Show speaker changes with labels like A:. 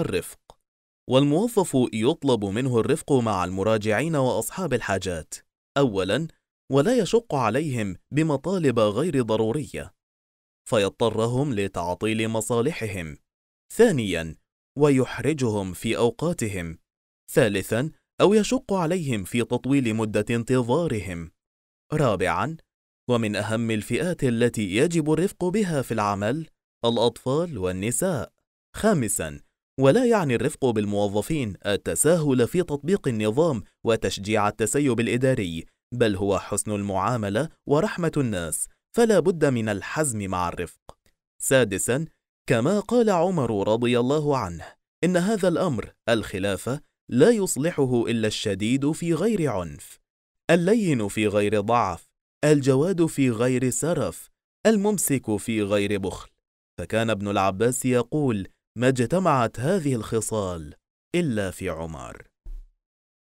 A: الرفق والموظف يطلب منه الرفق مع المراجعين وأصحاب الحاجات أولاً ولا يشق عليهم بمطالب غير ضرورية فيضطرهم لتعطيل مصالحهم ثانياً ويحرجهم في أوقاتهم ثالثاً أو يشق عليهم في تطويل مدة انتظارهم رابعاً ومن أهم الفئات التي يجب الرفق بها في العمل الأطفال والنساء خامساً ولا يعني الرفق بالموظفين التساهل في تطبيق النظام وتشجيع التسيب الإداري بل هو حسن المعاملة ورحمة الناس فلا بد من الحزم مع الرفق سادسا كما قال عمر رضي الله عنه إن هذا الأمر الخلافة لا يصلحه إلا الشديد في غير عنف اللين في غير ضعف الجواد في غير سرف الممسك في غير بخل فكان ابن العباس يقول ما اجتمعت هذه الخصال إلا في عمر